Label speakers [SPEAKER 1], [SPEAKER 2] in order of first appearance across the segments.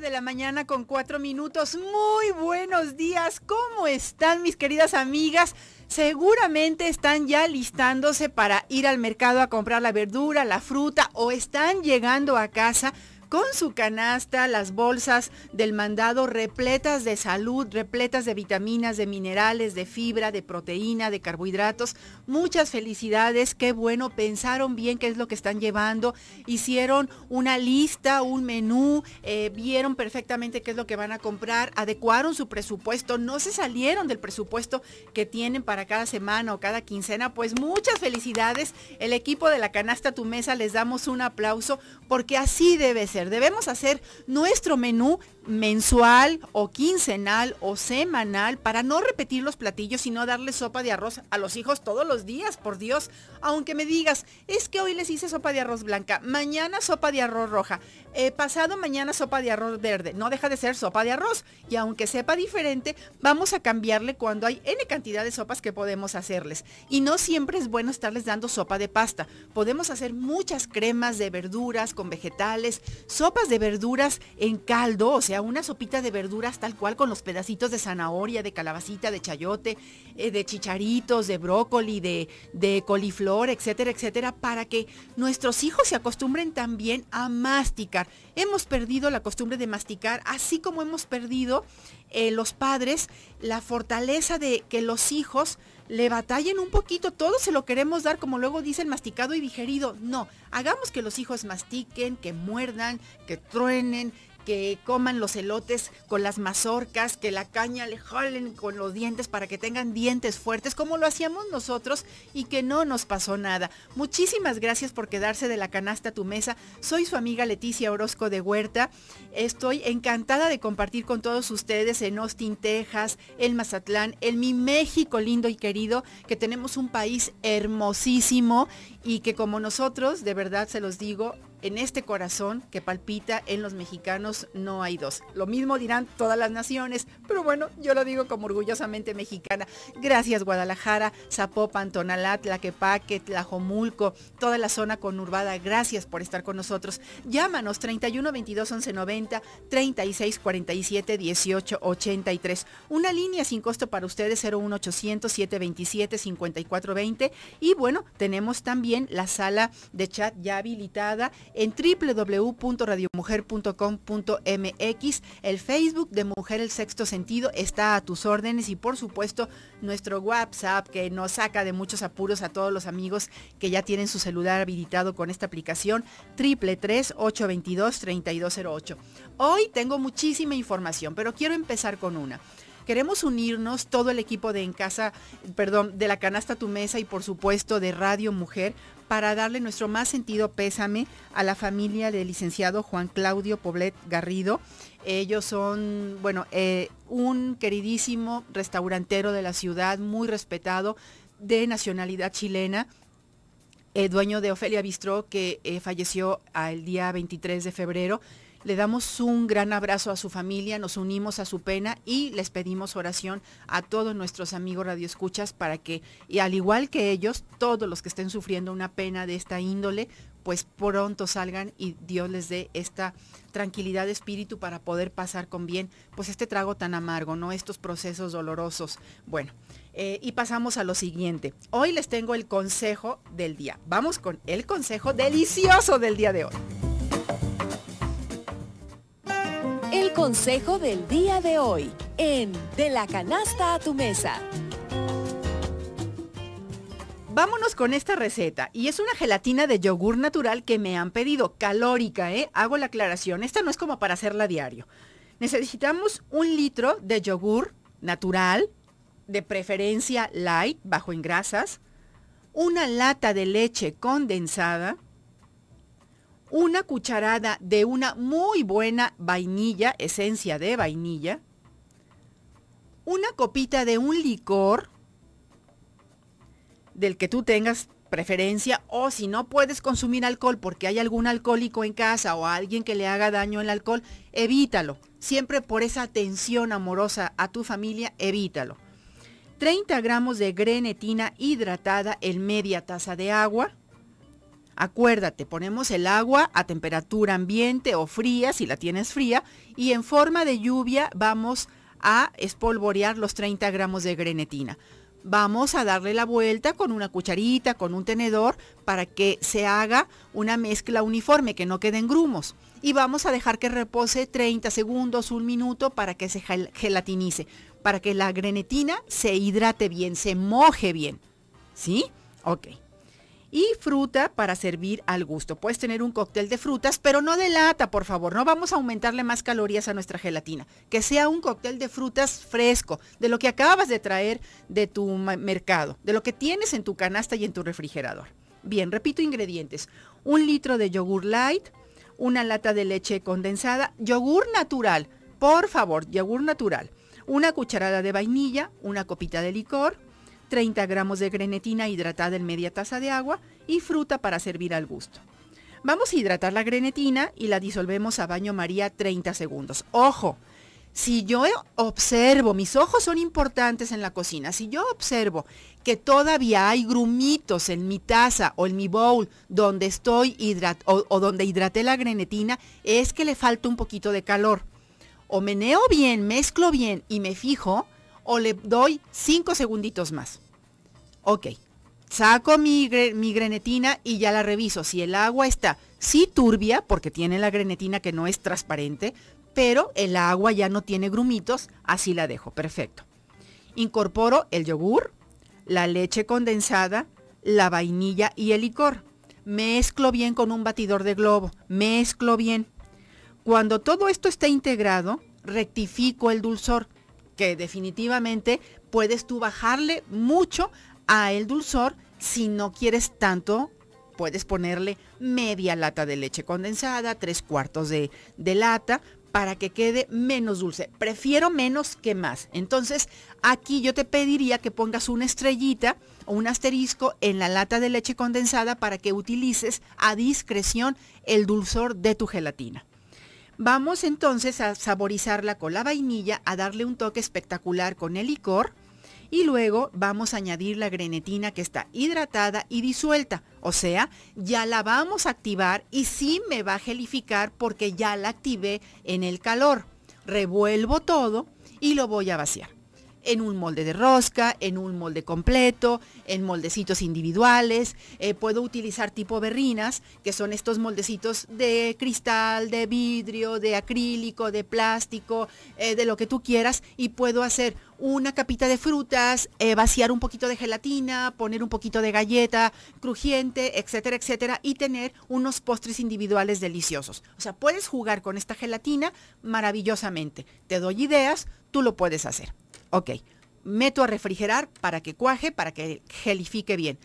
[SPEAKER 1] de la mañana con cuatro minutos. Muy buenos días. ¿Cómo están mis queridas amigas? Seguramente están ya listándose para ir al mercado a comprar la verdura, la fruta o están llegando a casa con su canasta, las bolsas del mandado repletas de salud, repletas de vitaminas, de minerales, de fibra, de proteína, de carbohidratos. Muchas felicidades, qué bueno, pensaron bien qué es lo que están llevando, hicieron una lista, un menú, eh, vieron perfectamente qué es lo que van a comprar, adecuaron su presupuesto, no se salieron del presupuesto que tienen para cada semana o cada quincena, pues muchas felicidades. El equipo de la canasta Tu Mesa les damos un aplauso porque así debe ser Debemos hacer nuestro menú mensual o quincenal o semanal para no repetir los platillos y no darle sopa de arroz a los hijos todos los días, por Dios. Aunque me digas, es que hoy les hice sopa de arroz blanca, mañana sopa de arroz roja, eh, pasado mañana sopa de arroz verde, no deja de ser sopa de arroz. Y aunque sepa diferente, vamos a cambiarle cuando hay N cantidad de sopas que podemos hacerles. Y no siempre es bueno estarles dando sopa de pasta. Podemos hacer muchas cremas de verduras con vegetales, sopas de verduras en caldo, o sea, una sopita de verduras tal cual con los pedacitos de zanahoria, de calabacita, de chayote, eh, de chicharitos, de brócoli, de, coliflor, etcétera, etcétera, para que nuestros hijos se acostumbren también a masticar. Hemos perdido la costumbre de masticar, así como hemos perdido eh, los padres la fortaleza de que los hijos le batallen un poquito, todo se lo queremos dar, como luego dicen, masticado y digerido. No, hagamos que los hijos mastiquen, que muerdan, que truenen, que coman los elotes con las mazorcas, que la caña le jalen con los dientes para que tengan dientes fuertes, como lo hacíamos nosotros y que no nos pasó nada. Muchísimas gracias por quedarse de la canasta a tu mesa. Soy su amiga Leticia Orozco de Huerta. Estoy encantada de compartir con todos ustedes en Austin, Texas, en Mazatlán, en mi México lindo y querido, que tenemos un país hermosísimo y que como nosotros, de verdad se los digo, en este corazón que palpita en los mexicanos no hay dos. Lo mismo dirán todas las naciones, pero bueno, yo lo digo como orgullosamente mexicana. Gracias Guadalajara, Zapopan, Tonalá, Tlaquepaque, Tlajomulco, toda la zona conurbada. Gracias por estar con nosotros. Llámanos 31 22 11 90 36 47 18 83. Una línea sin costo para ustedes 01 727 54 20 y bueno, tenemos también la sala de chat ya habilitada en www.radiomujer.com.mx. El Facebook de Mujer el Sexto Sentido está a tus órdenes y por supuesto nuestro WhatsApp que nos saca de muchos apuros a todos los amigos que ya tienen su celular habilitado con esta aplicación, 333-822-3208. Hoy tengo muchísima información, pero quiero empezar con una. Queremos unirnos todo el equipo de En Casa, perdón, de la Canasta Tu Mesa y por supuesto de Radio Mujer para darle nuestro más sentido pésame a la familia del licenciado Juan Claudio Poblet Garrido. Ellos son, bueno, eh, un queridísimo restaurantero de la ciudad, muy respetado, de nacionalidad chilena, eh, dueño de Ofelia Bistró, que eh, falleció el día 23 de febrero. Le damos un gran abrazo a su familia, nos unimos a su pena y les pedimos oración a todos nuestros amigos radioescuchas para que, y al igual que ellos, todos los que estén sufriendo una pena de esta índole, pues pronto salgan y Dios les dé esta tranquilidad de espíritu para poder pasar con bien, pues este trago tan amargo, ¿no? Estos procesos dolorosos. Bueno, eh, y pasamos a lo siguiente. Hoy les tengo el consejo del día. Vamos con el consejo delicioso del día de hoy. Consejo del día de hoy en De la canasta a tu mesa. Vámonos con esta receta y es una gelatina de yogur natural que me han pedido, calórica, ¿eh? Hago la aclaración, esta no es como para hacerla diario. Necesitamos un litro de yogur natural, de preferencia light, bajo en grasas, una lata de leche condensada, una cucharada de una muy buena vainilla, esencia de vainilla, una copita de un licor del que tú tengas preferencia o si no puedes consumir alcohol porque hay algún alcohólico en casa o alguien que le haga daño el alcohol, evítalo. Siempre por esa atención amorosa a tu familia, evítalo. 30 gramos de grenetina hidratada en media taza de agua, Acuérdate, ponemos el agua a temperatura ambiente o fría, si la tienes fría, y en forma de lluvia vamos a espolvorear los 30 gramos de grenetina. Vamos a darle la vuelta con una cucharita, con un tenedor, para que se haga una mezcla uniforme, que no queden grumos. Y vamos a dejar que repose 30 segundos, un minuto, para que se gelatinice, para que la grenetina se hidrate bien, se moje bien. ¿Sí? Ok y fruta para servir al gusto. Puedes tener un cóctel de frutas, pero no de lata, por favor. No vamos a aumentarle más calorías a nuestra gelatina. Que sea un cóctel de frutas fresco, de lo que acabas de traer de tu mercado, de lo que tienes en tu canasta y en tu refrigerador. Bien, repito ingredientes. Un litro de yogur light, una lata de leche condensada, yogur natural, por favor, yogur natural, una cucharada de vainilla, una copita de licor, 30 gramos de grenetina hidratada en media taza de agua y fruta para servir al gusto. Vamos a hidratar la grenetina y la disolvemos a baño María 30 segundos. Ojo, si yo observo, mis ojos son importantes en la cocina, si yo observo que todavía hay grumitos en mi taza o en mi bowl donde estoy hidrat o, donde hidraté la grenetina, es que le falta un poquito de calor. O meneo bien, mezclo bien y me fijo, o le doy 5 segunditos más. Ok, saco mi, mi, grenetina y ya la reviso. Si el agua está, sí turbia, porque tiene la grenetina que no es transparente, pero el agua ya no tiene grumitos, así la dejo, perfecto. Incorporo el yogur, la leche condensada, la vainilla y el licor. Mezclo bien con un batidor de globo, mezclo bien. Cuando todo esto está integrado, rectifico el dulzor, que definitivamente puedes tú bajarle mucho a el dulzor, si no quieres tanto, puedes ponerle media lata de leche condensada, tres cuartos de, de lata, para que quede menos dulce. Prefiero menos que más. Entonces, aquí yo te pediría que pongas una estrellita o un asterisco en la lata de leche condensada para que utilices a discreción el dulzor de tu gelatina. Vamos entonces a saborizarla con la vainilla, a darle un toque espectacular con el licor y luego vamos a añadir la grenetina que está hidratada y disuelta. O sea, ya la vamos a activar y sí me va a gelificar porque ya la activé en el calor. Revuelvo todo y lo voy a vaciar en un molde de rosca, en un molde completo, en moldecitos individuales. Eh, puedo utilizar tipo berrinas, que son estos moldecitos de cristal, de vidrio, de acrílico, de plástico, eh, de lo que tú quieras. Y puedo hacer una capita de frutas, eh, vaciar un poquito de gelatina, poner un poquito de galleta crujiente, etcétera, etcétera, y tener unos postres individuales deliciosos. O sea, puedes jugar con esta gelatina maravillosamente. Te doy ideas, tú lo puedes hacer. Ok, meto a refrigerar para que cuaje, para que gelifique bien.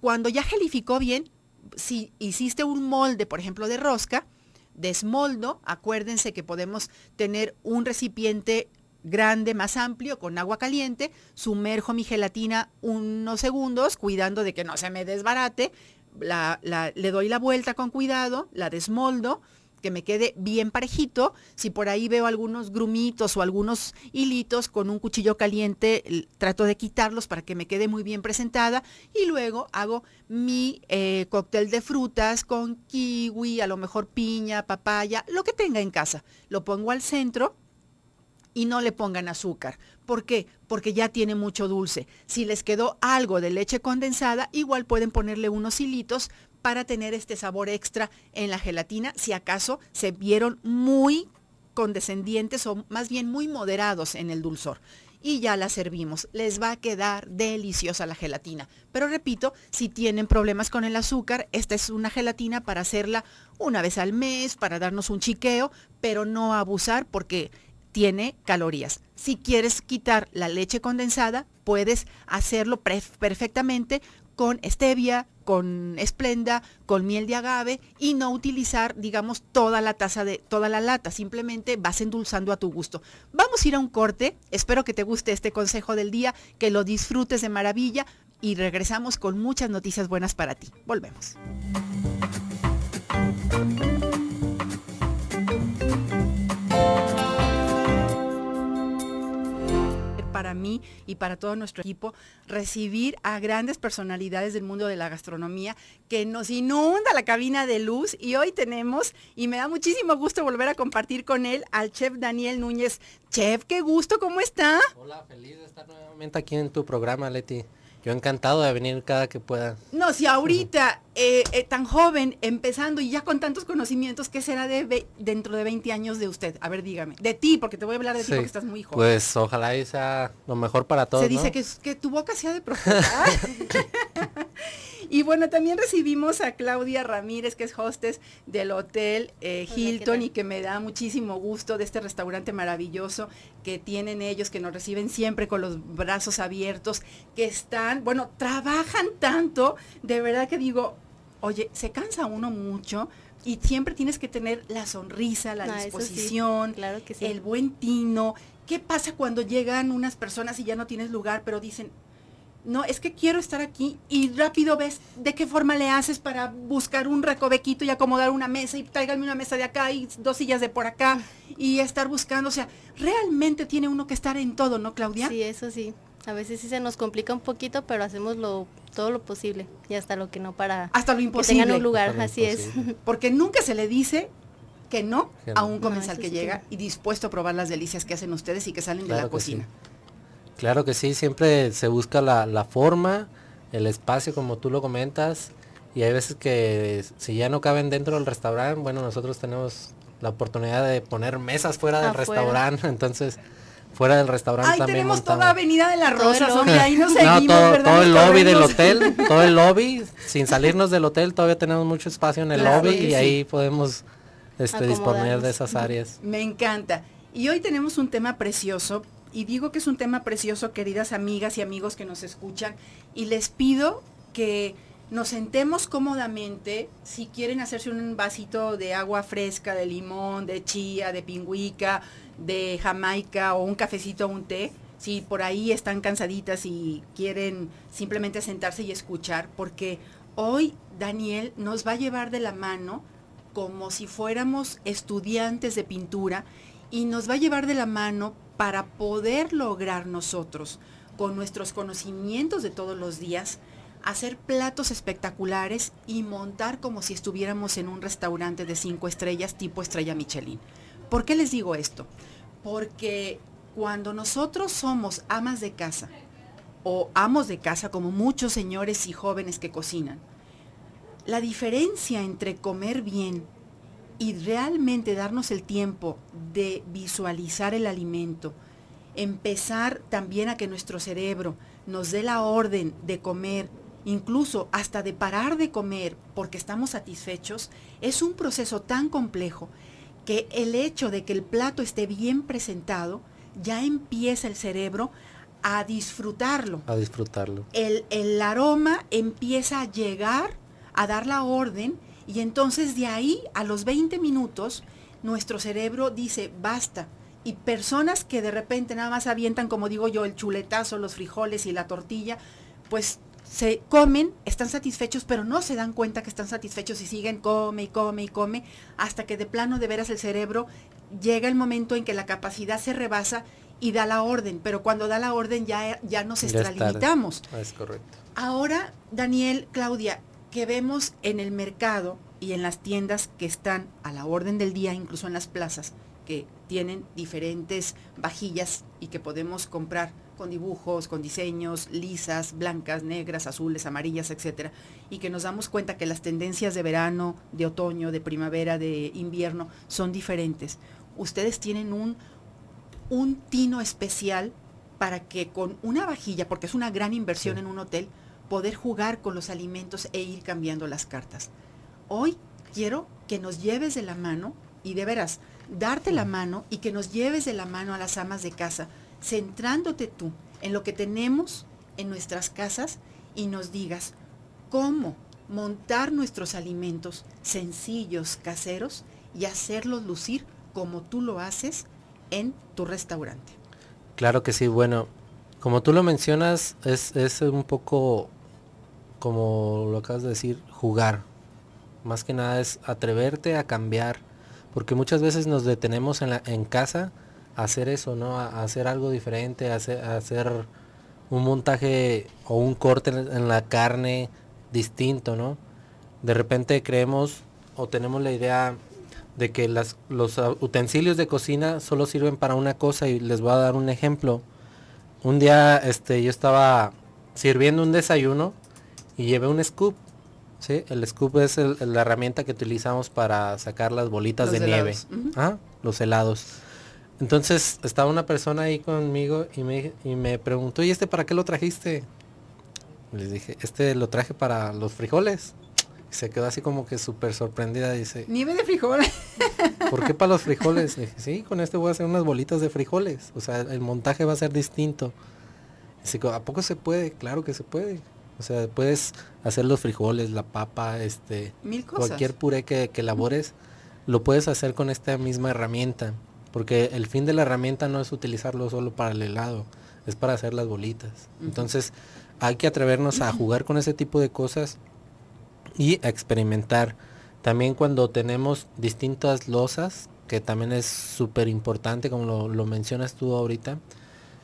[SPEAKER 1] Cuando ya gelificó bien, si hiciste un molde, por ejemplo, de rosca, desmoldo, acuérdense que podemos tener un recipiente grande, más amplio, con agua caliente, sumerjo mi gelatina unos segundos, cuidando de que no se me desbarate, le doy la vuelta con cuidado, la desmoldo, que me quede bien parejito. Si por ahí veo algunos grumitos o algunos hilitos con un cuchillo caliente, trato de quitarlos para que me quede muy bien presentada. Y luego hago mi eh, cóctel de frutas con kiwi, a lo mejor piña, papaya, lo que tenga en casa. Lo pongo al centro y no le pongan azúcar. ¿Por qué? Porque ya tiene mucho dulce. Si les quedó algo de leche condensada, igual pueden ponerle unos hilitos para tener este sabor extra en la gelatina, si acaso se vieron muy condescendientes o más bien muy moderados en el dulzor. Y ya la servimos. Les va a quedar deliciosa la gelatina. Pero repito, si tienen problemas con el azúcar, esta es una gelatina para hacerla una vez al mes, para darnos un chiqueo, pero no abusar porque tiene calorías. Si quieres quitar la leche condensada, puedes hacerlo perfectamente con stevia, con esplenda, con miel de agave y no utilizar, digamos, toda la taza de toda la lata, simplemente vas endulzando a tu gusto. Vamos a ir a un corte, espero que te guste este consejo del día, que lo disfrutes de maravilla y regresamos con muchas noticias buenas para ti. Volvemos. y para todo nuestro equipo recibir a grandes personalidades del mundo de la gastronomía que nos inunda la cabina de luz y hoy tenemos, y me da muchísimo gusto volver a compartir con él al chef Daniel Núñez. Chef, qué gusto, ¿cómo está? Hola, feliz de estar nuevamente
[SPEAKER 2] aquí en tu programa, Leti. Yo encantado de venir cada que pueda.
[SPEAKER 1] No, si ahorita, eh, eh, tan joven, empezando y ya con tantos conocimientos, ¿qué será dentro de 20 años de usted? A ver, dígame. De ti, porque te voy a hablar de ti porque estás muy joven. Pues
[SPEAKER 2] ojalá sea lo mejor para todos. Se dice que,
[SPEAKER 1] que tu boca sea de profeta. Y bueno, también recibimos a Claudia Ramírez, que es hostess del Hotel eh, Hilton y que me da muchísimo gusto de este restaurante maravilloso que tienen ellos, que nos reciben siempre con los brazos abiertos, que están, bueno, trabajan tanto, de verdad que digo, oye, se cansa uno mucho, y siempre tienes que tener la sonrisa, la ah, disposición, el buen tino. ¿Qué pasa cuando llegan unas personas y ya no tienes lugar, pero dicen, no, es que quiero estar aquí y rápido ves de qué forma le haces para buscar un recovequito y acomodar una mesa y tráigame una mesa de acá y dos sillas de por acá y estar buscando, o sea, realmente tiene uno que estar en todo, ¿no, Claudia? Sí, eso sí. A veces sí se nos complica un poquito, pero hacemos todo lo posible y hasta lo que no para hasta lo imposible. que tengan un lugar, así es. Porque nunca se le dice que no, a un comensal que llega y dispuesto a probar las delicias que hacen ustedes y que salen de la cocina.
[SPEAKER 2] Claro que sí, siempre se busca la, forma, el espacio como tú lo comentas, y hay veces que si ya no caben dentro del restaurante, bueno, nosotros tenemos la oportunidad de poner mesas fuera del restaurante, entonces fuera del restaurante ahí también tenemos toda
[SPEAKER 1] Avenida de la Rosa, todo no, todo, el lobby del hotel,
[SPEAKER 2] todo el lobby, sin salirnos del hotel todavía tenemos mucho espacio en el lobby y ahí podemos este, disponer de esas áreas.
[SPEAKER 1] Me encanta. Y hoy tenemos un tema precioso y digo que es un tema precioso, queridas amigas y amigos que nos escuchan, y les pido que nos sentemos cómodamente, si quieren hacerse un vasito de agua fresca, de limón, de chía, de pingüica, de jamaica o un cafecito o un té, si por ahí están cansaditas y quieren simplemente sentarse y escuchar, porque hoy Daniel nos va a llevar de la mano como si fuéramos estudiantes de pintura y nos va a llevar de la mano para poder lograr nosotros, con nuestros conocimientos de todos los días, hacer platos espectaculares y montar como si estuviéramos en un restaurante de cinco estrellas tipo estrella Michelin. ¿Por qué les digo esto? Porque cuando nosotros somos amas de casa o amos de casa como muchos señores y jóvenes que cocinan, la diferencia entre comer bien y realmente darnos el tiempo de visualizar el alimento, empezar también a que nuestro cerebro nos dé la orden de comer, incluso hasta de parar de comer porque estamos satisfechos, es un proceso tan complejo que el hecho de que el plato esté bien presentado, ya empieza el cerebro a disfrutarlo.
[SPEAKER 2] A disfrutarlo.
[SPEAKER 1] El, el aroma empieza a llegar, a dar la orden y entonces de ahí a los 20 minutos nuestro cerebro dice, basta. Y personas que de repente nada más avientan, como digo yo, el chuletazo, los frijoles y la tortilla, pues se comen, están satisfechos, pero no se dan cuenta que están satisfechos y siguen come y come y come, hasta que de plano de veras el cerebro llega el momento en que la capacidad se rebasa y da la orden, pero cuando da la orden ya, ya nos extralimitamos. Es correcto. Ahora, Daniel, Claudia, que vemos en el mercado y en las tiendas que están a la orden del día, incluso en las plazas, que tienen diferentes vajillas y que podemos comprar con dibujos, con diseños, lisas, blancas, negras, azules, amarillas, etcétera, y que nos damos cuenta que las tendencias de verano, de otoño, de primavera, de invierno son diferentes. Ustedes tienen un, un tino especial para que con una vajilla, porque es una gran inversión en un hotel, poder jugar con los alimentos e ir cambiando las cartas. Hoy quiero que nos lleves de la mano y de veras, darte la mano y que nos lleves de la mano a las amas de casa, centrándote tú en lo que tenemos en nuestras casas y nos digas cómo montar nuestros alimentos sencillos, caseros y hacerlos lucir como tú lo haces en tu restaurante.
[SPEAKER 2] Claro que sí, bueno, como tú lo mencionas, es, es un poco como lo acabas de decir, jugar. Más que nada es atreverte a cambiar, porque muchas veces nos detenemos en, la, casa a hacer eso, ¿no? A, hacer algo diferente, a hacer, un montaje o un corte en la carne distinto, ¿no? De repente creemos o tenemos la idea de que los utensilios de cocina solo sirven para una cosa y les voy a dar un ejemplo. Un día este, yo estaba sirviendo un desayuno y llevé un scoop. ¿sí? El scoop es la herramienta que utilizamos para sacar las bolitas de nieve, los helados. Entonces estaba una persona ahí conmigo y me, preguntó, ¿y este para qué lo trajiste? Les dije, este lo traje para los frijoles. se quedó así como que súper sorprendida. Dice,
[SPEAKER 1] nieve de frijoles. ¿Por qué para los frijoles?
[SPEAKER 2] sí, con este voy a hacer unas bolitas de frijoles. O sea, el montaje va a ser distinto. Dice, ¿a poco se puede? Claro que se puede. O sea, puedes hacer los frijoles, la papa, este, cualquier puré que, que elabores, lo puedes hacer con esta misma herramienta. Porque el fin de la herramienta no es utilizarlo solo para el helado, es para hacer las bolitas. Entonces, hay que atrevernos a jugar con ese tipo de cosas y a experimentar. También cuando tenemos distintas losas, que también es súper importante, como lo, lo, mencionas tú ahorita,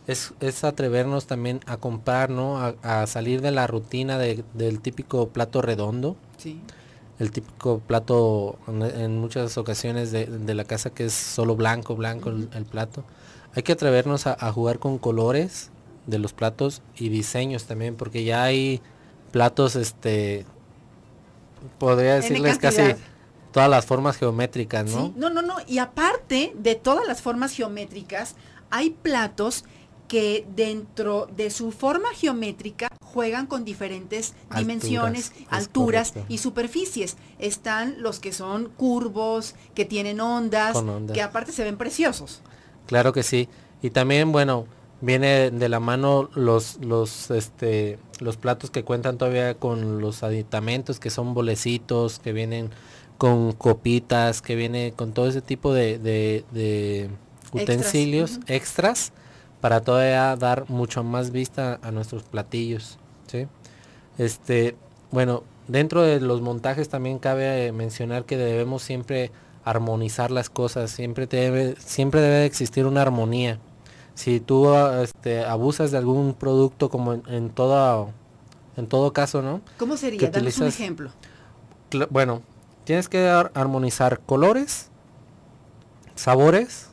[SPEAKER 2] es, atrevernos también a comprar, ¿no? A, salir de la rutina del típico plato redondo. Sí. El típico plato en muchas ocasiones de, la casa que es solo blanco, blanco el, plato. Hay que atrevernos a, a jugar con colores de los platos y diseños también, porque ya hay platos, este, podría decirles casi todas las formas geométricas, ¿no? Sí,
[SPEAKER 1] no, no, no. Y aparte de todas las formas geométricas, hay platos que dentro de su forma geométrica juegan con diferentes dimensiones, alturas y superficies. Están los que son curvos, que tienen ondas, que aparte se ven preciosos.
[SPEAKER 2] Claro que sí. Y también, bueno, viene de la mano los, los, este, los platos que cuentan todavía con los aditamentos, que son bolecitos, que vienen con copitas, que vienen con todo ese tipo de, utensilios extras para todavía dar mucho más vista a nuestros platillos. ¿sí? Este, bueno, dentro de los montajes también cabe eh, mencionar que debemos siempre armonizar las cosas, siempre, debe, siempre debe existir una armonía. Si tú este, abusas de algún producto como en, todo, en todo caso, ¿no? ¿Cómo sería? Danos un ejemplo. Bueno, tienes que armonizar colores, sabores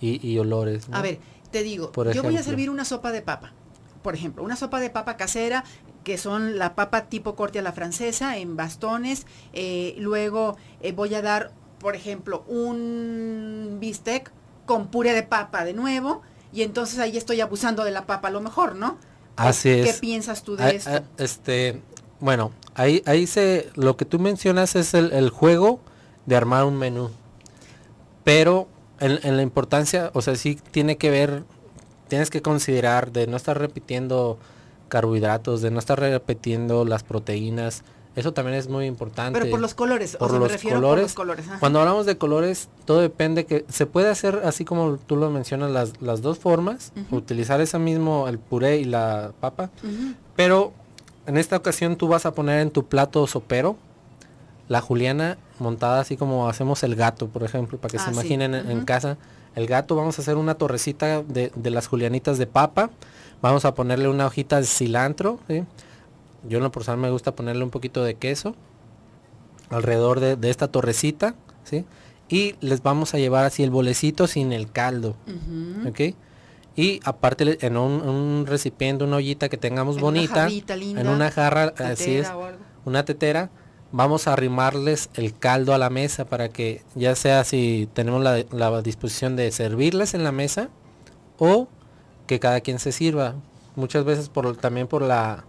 [SPEAKER 2] y, olores. A ver, te digo, yo voy a servir
[SPEAKER 1] una sopa de papa, por ejemplo, una sopa de papa casera, que son la papa tipo corte a la francesa en bastones, eh, luego eh, voy a dar, por ejemplo, un bistec con puré de papa de nuevo, y entonces ahí estoy abusando de la papa a lo mejor, ¿no?
[SPEAKER 2] Así ¿Qué es. ¿Qué piensas tú de ah, ah, esto? este, bueno, ahí, ahí se, lo que tú mencionas es el, el juego de armar un menú, pero en, la importancia, o sea, sí tiene que ver, tienes que considerar de no estar repitiendo carbohidratos, de no estar repitiendo las proteínas. Eso también es muy importante. Pero por los colores, por o sea, los colores. los colores. Cuando hablamos de colores, todo depende que se puede hacer así como tú lo mencionas, las, las dos formas, utilizar ese mismo, el puré y la papa, pero en esta ocasión tú vas a poner en tu plato sopero la juliana montada así como hacemos el gato, por ejemplo, para que ah, se imaginen en, casa. El gato vamos a hacer una torrecita de, las julianitas de papa, vamos a ponerle una hojita de cilantro, yo en por personal me gusta ponerle un poquito de queso alrededor de, esta torrecita, ¿sí? y les vamos a llevar así el bolecito sin el caldo, Y aparte en un, recipiente, una ollita que tengamos bonita, en una jarra, así es, una tetera, vamos a arrimarles el caldo a la mesa para que ya sea si tenemos la, disposición de servirles en la mesa o que cada quien se sirva. Muchas veces por, también por la,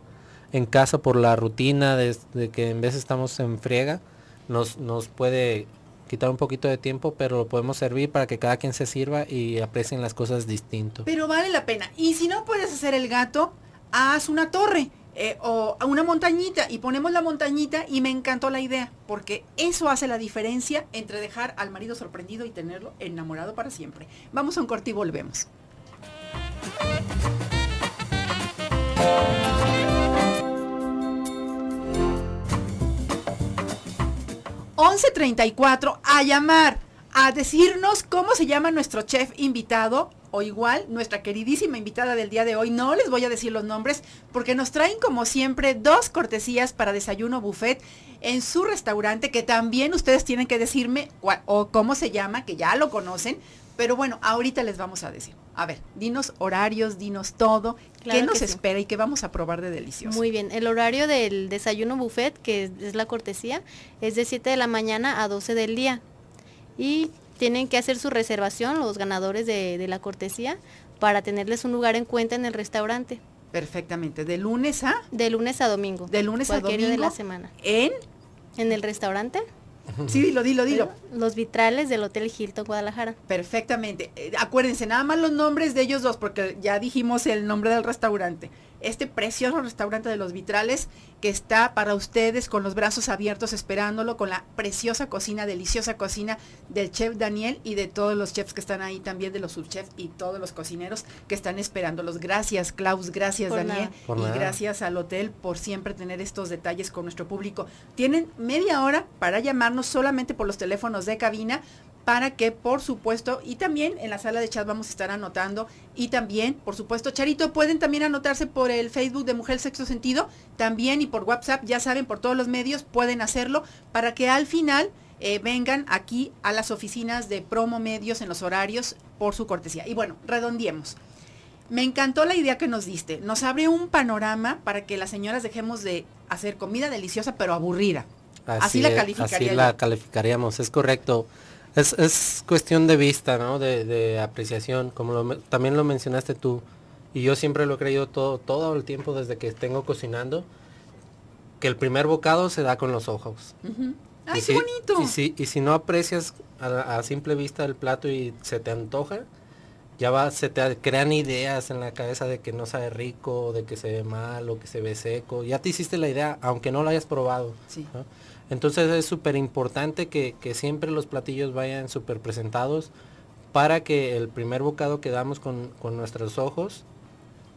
[SPEAKER 2] en casa por la rutina de, que en vez estamos en friega, nos, nos puede quitar un poquito de tiempo, pero lo podemos servir para que cada quien se sirva y aprecien las cosas distinto.
[SPEAKER 1] Pero vale la pena. Y si no puedes hacer el gato, haz una torre eh, o a una montañita y ponemos la montañita y me encantó la idea, porque eso hace la diferencia entre dejar al marido sorprendido y tenerlo enamorado para siempre. Vamos a un corte y volvemos. ...11.34 a llamar... ...a decirnos cómo se llama nuestro chef invitado o igual nuestra queridísima invitada del día de hoy. No les voy a decir los nombres porque nos traen como siempre dos cortesías para desayuno buffet en su restaurante que también ustedes tienen que decirme o cómo se llama, que ya lo conocen. Pero bueno, ahorita les vamos a decir. A ver, dinos horarios, dinos todo, qué nos espera y qué vamos a probar de delicioso. Muy bien, el horario del desayuno buffet, que es la cortesía, es de 7 de la mañana a 12 del día. Y tienen que hacer su reservación, los ganadores de, la cortesía, para tenerles un lugar en cuenta en el restaurante. Perfectamente. ¿De lunes a? De lunes a domingo. De lunes a domingo. de la semana. ¿En? En el restaurante. Sí, dilo, dilo, dilo. Los vitrales del Hotel Hilton Guadalajara. Perfectamente. Eh, acuérdense, nada más los nombres de ellos dos, porque ya dijimos el nombre del restaurante este precioso restaurante de los vitrales que está para ustedes con los brazos abiertos esperándolo, con la preciosa cocina, deliciosa cocina del chef Daniel y de todos los chefs que están ahí también, de los subchefs y todos los cocineros que están esperándolos. Gracias Klaus, gracias Daniel y gracias al hotel por siempre tener estos detalles con nuestro público. Tienen media hora para llamarnos solamente por los teléfonos de cabina para que por supuesto, y también en la sala de chat vamos a estar anotando, y también, por supuesto, Charito, pueden también anotarse por el Facebook de Mujer Sexo, Sentido, también y por WhatsApp, ya saben, por todos los medios pueden hacerlo, para que al final eh, vengan aquí a las oficinas de promo medios en los horarios por su cortesía. Y bueno, redondiemos. Me encantó la idea que nos diste. Nos abre un panorama para que las señoras dejemos de hacer comida deliciosa pero aburrida.
[SPEAKER 2] así la calificaríamos. Así la calificaríamos, es correcto. Es, cuestión de vista, ¿no? De, apreciación, como también lo mencionaste tú. Y yo siempre lo he creído todo, todo el tiempo desde que tengo cocinando, que el primer bocado se da con los ojos. ¡Ay, ah, qué bonito! Y si, no aprecias a, simple vista el plato y se te antoja, ya va, se te crean ideas en la cabeza de que no sabe rico, de que se ve mal o que se ve seco. Ya te hiciste la idea, aunque no lo hayas probado. Sí. Entonces es súper importante que, siempre los platillos vayan súper presentados para que el primer bocado que damos con, nuestros ojos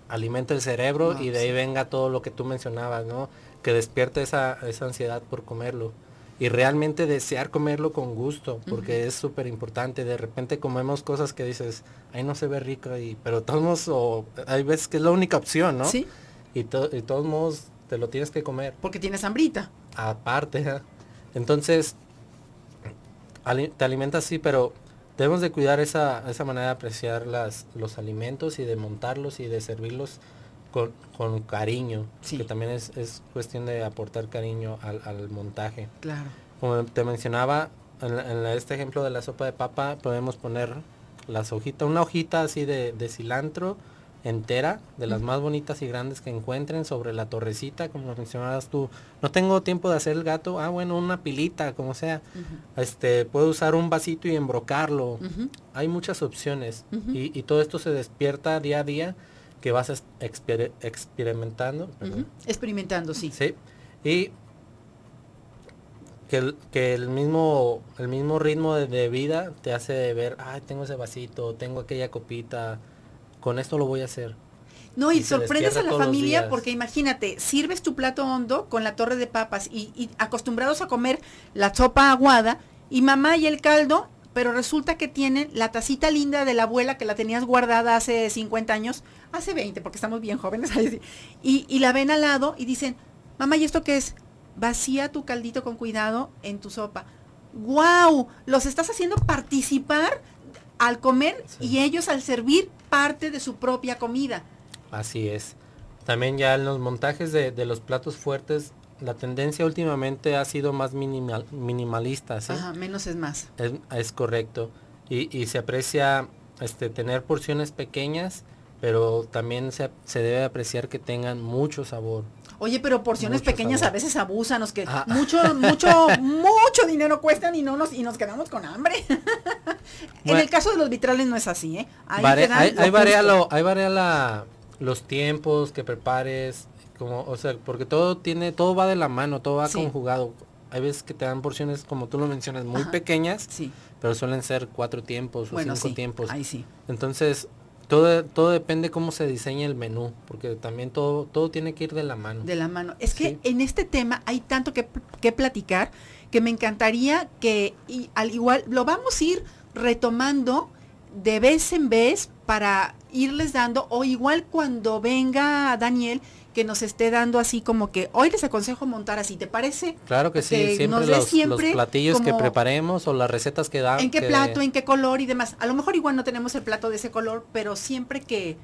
[SPEAKER 2] alimente el cerebro ah, y de ahí venga todo lo que tú mencionabas, ¿no? Que despierte esa, ansiedad por comerlo y realmente desear comerlo con gusto, porque es súper importante. De repente comemos cosas que dices, ahí no se ve rico, y, pero todos o, hay veces que es la única opción, ¿no? Sí. Y, de todos modos, te lo tienes que comer. Porque tienes hambrita aparte. Entonces, te alimentas sí, pero debemos de cuidar esa, esa manera de apreciar las, los alimentos y de montarlos y de servirlos con, con cariño. Que también es, cuestión de aportar cariño al, montaje. Claro. Como te mencionaba, en, este ejemplo de la sopa de papa podemos poner las hojitas, una hojita así de, de cilantro, entera, de las más bonitas y grandes que encuentren, sobre la torrecita, como mencionabas tú. No tengo tiempo de hacer el gato, ah, bueno, una pilita, como sea. este, puedo usar un vasito y embrocarlo. Hay muchas opciones y, todo esto se despierta día a día que vas experimentando. Experimentando, sí. Sí. Y que el, mismo, el mismo ritmo de, de vida te hace ver, ah, tengo ese vasito, tengo aquella copita con esto lo voy a hacer.
[SPEAKER 1] No, y, sorprendes a la familia porque imagínate, sirves tu plato hondo con la torre de papas y, acostumbrados a comer la sopa aguada y mamá y el caldo, pero resulta que tienen la tacita linda de la abuela que la tenías guardada hace 50 años, hace 20 porque estamos bien jóvenes, y, la ven al lado y dicen, mamá, ¿y esto qué es? Vacía tu caldito con cuidado en tu sopa. ¡Wow! Los estás haciendo participar al comer y ellos al servir parte de su propia comida.
[SPEAKER 2] Así es. También ya en los montajes de, los platos fuertes, la tendencia últimamente ha sido más minimal, minimalista. ¿sí? Ajá,
[SPEAKER 1] menos es más.
[SPEAKER 2] Es, correcto. Y, y, se aprecia este, tener porciones pequeñas, pero también se, se debe apreciar que tengan mucho sabor.
[SPEAKER 1] Oye, pero porciones pequeñas a veces abusan, que ah, ah. mucho, mucho, mucho dinero cuestan y no nos, y nos quedamos con hambre. en el caso de los vitrales no es así, ¿eh? hay, hay varía,
[SPEAKER 2] hay varía los tiempos que prepares, como, o sea, porque todo tiene, todo va de la mano, todo va conjugado. Hay veces que te dan porciones, como tú lo mencionas, muy pequeñas, sí. pero suelen ser cuatro tiempos o cinco tiempos. sí. Entonces, todo, todo depende cómo se diseña el
[SPEAKER 1] menú, porque también todo, todo tiene que ir de la mano. De la mano. Es que en este tema hay tanto que, que platicar que me encantaría que, al igual, lo vamos a ir retomando de vez en vez para irles dando, o igual cuando venga Daniel, que nos esté dando así como que hoy les aconsejo montar así, ¿te parece?
[SPEAKER 2] Claro que sí, que siempre, nos los, siempre, los, platillos que preparemos o las recetas que dan. ¿En qué plato, en
[SPEAKER 1] qué color y demás? A lo mejor igual no tenemos el plato de ese color, pero siempre que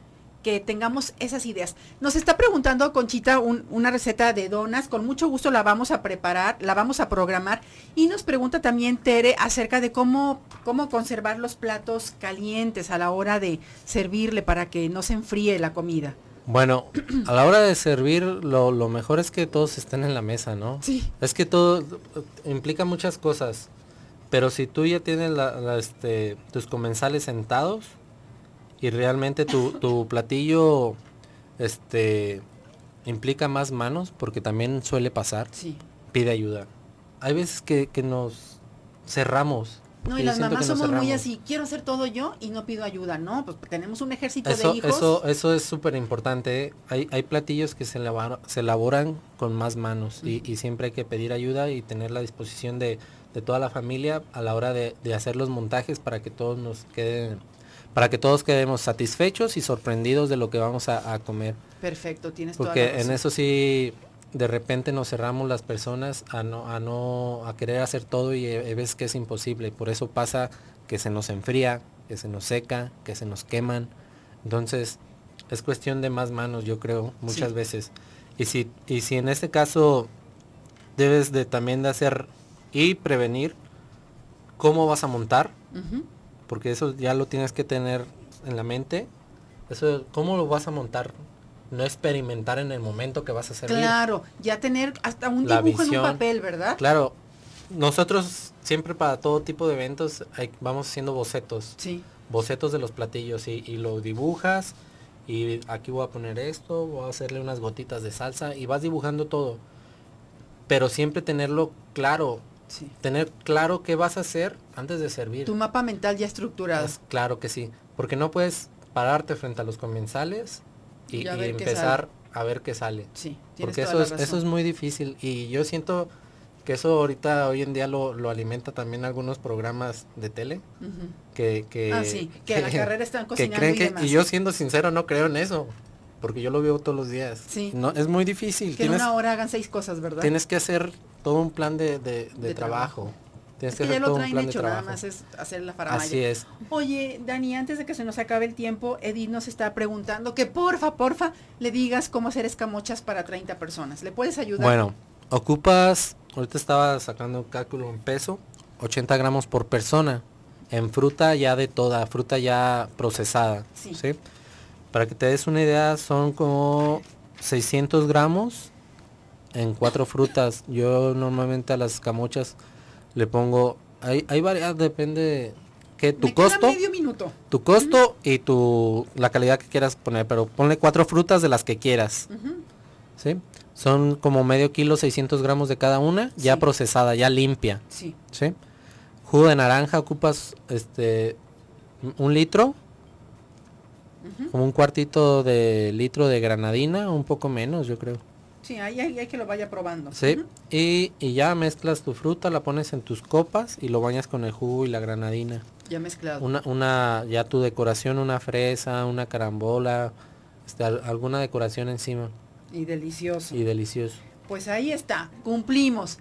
[SPEAKER 1] que tengamos esas ideas. Nos está preguntando Conchita una receta de donas, con mucho gusto la vamos a preparar, la vamos a programar y nos pregunta también Tere acerca de cómo, cómo conservar los platos calientes a la hora de servirle para que no se enfríe la comida.
[SPEAKER 2] Bueno, a la hora de servir lo, mejor es que todos estén en la mesa, ¿no? Sí. Es que todo implica muchas cosas, pero si tú ya tienes este, tus comensales sentados, y realmente tu, platillo este, implica más manos, porque también suele pasar, sí. pide ayuda. Hay veces que, nos cerramos. No, y, las mamás somos muy
[SPEAKER 1] así, quiero hacer todo yo y no pido ayuda, ¿no? Pues tenemos un ejército de hijos. Eso,
[SPEAKER 2] eso es súper importante. ¿eh? Hay, platillos que se, se elaboran con más manos y, siempre hay que pedir ayuda y tener la disposición de, toda la familia a la hora de, de, hacer los montajes para que todos nos queden para que todos quedemos satisfechos y sorprendidos de lo que vamos a, comer.
[SPEAKER 1] Perfecto, tienes Porque toda en eso
[SPEAKER 2] sí de repente nos cerramos las personas a no a no a querer hacer todo y eh, eh, ves que es imposible, por eso pasa que se nos enfría, que se nos seca, que se nos queman. Entonces, es cuestión de más manos, yo creo, muchas veces. Y si y si en este caso debes de también de hacer y prevenir cómo vas a montar porque eso ya lo tienes que tener en la mente. Eso, ¿cómo lo vas a montar? No experimentar en el momento que vas a servir. Claro,
[SPEAKER 1] ya tener hasta un dibujo en un papel, ¿verdad?
[SPEAKER 2] Claro, nosotros siempre para todo tipo de eventos vamos haciendo bocetos. Sí. Bocetos de los platillos y, y, lo dibujas y aquí voy a poner esto, voy a hacerle unas gotitas de salsa y vas dibujando todo. Pero siempre tenerlo claro, Tener claro qué vas a hacer antes de servir. Tu mapa mental ya estructurado. claro que sí, porque no puedes pararte frente a los comensales y, empezar a ver qué sale. Sí, porque eso es, eso es muy difícil y yo siento que eso ahorita hoy en día lo, lo alimenta también algunos programas de tele que, que, ah, sí, que, la carrera están cocinando y, y yo siendo sincero no creo en eso porque yo lo veo todos los días. Sí. No, es muy difícil. Que en una
[SPEAKER 1] hora hagan seis cosas, ¿verdad? Tienes
[SPEAKER 2] que hacer todo un plan de, trabajo. Tienes es que, ya lo traen hecho, nada más
[SPEAKER 1] es hacer la faramaya. Así es. Oye, Dani, antes de que se nos acabe el tiempo, Edith nos está preguntando que porfa, porfa, le digas cómo hacer escamochas para 30 personas. ¿Le puedes ayudar? Bueno,
[SPEAKER 2] ocupas, ahorita estaba sacando un cálculo en peso, 80 gramos por persona, en fruta ya de toda, fruta ya procesada. ¿sí? Para que te des una idea, son como 600 gramos en cuatro frutas. Yo normalmente a las camochas le pongo, hay, hay varias, depende que tu costo, medio minuto. tu costo y tu la calidad que quieras poner, pero ponle cuatro frutas de las que quieras. ¿Sí? Son como medio kilo, 600 gramos de cada una, ya procesada, ya limpia. Sí. ¿Sí? Jugo de naranja ocupas este un litro como un cuartito de litro de granadina, un poco menos, yo creo.
[SPEAKER 1] Sí, ahí hay, que lo vaya probando. Sí,
[SPEAKER 2] y, ya mezclas tu fruta, la pones en tus copas y lo bañas con el jugo y la granadina. Ya mezclado. Una, una ya tu decoración, una fresa, una carambola, este, alguna decoración encima.
[SPEAKER 1] Y delicioso.
[SPEAKER 2] Y delicioso.
[SPEAKER 1] Pues ahí está, cumplimos.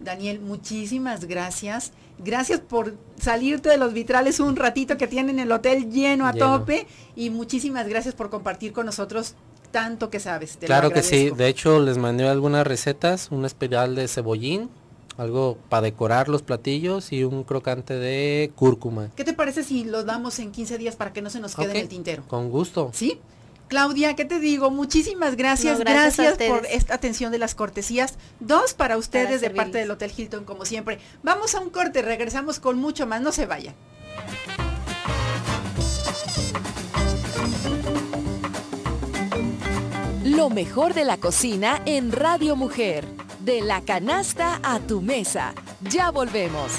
[SPEAKER 1] Daniel, muchísimas gracias. Gracias por salirte de los vitrales un ratito que tienen el hotel lleno a tope y muchísimas gracias por compartir con nosotros tanto que sabes. claro que sí, de
[SPEAKER 2] hecho les mandé algunas recetas, un espiral de cebollín, algo para decorar los platillos y un crocante de cúrcuma.
[SPEAKER 1] ¿Qué te parece si los damos en 15 días para que no se nos quede en el tintero?
[SPEAKER 2] Con gusto.
[SPEAKER 1] ¿Sí? Claudia, ¿qué te digo? Muchísimas gracias, gracias, por esta atención de las cortesías. Dos para ustedes de parte del Hotel Hilton, como siempre. Vamos a un corte, regresamos con mucho más, no se vayan. Lo mejor de la cocina en Radio Mujer. De la canasta a tu mesa. Ya volvemos.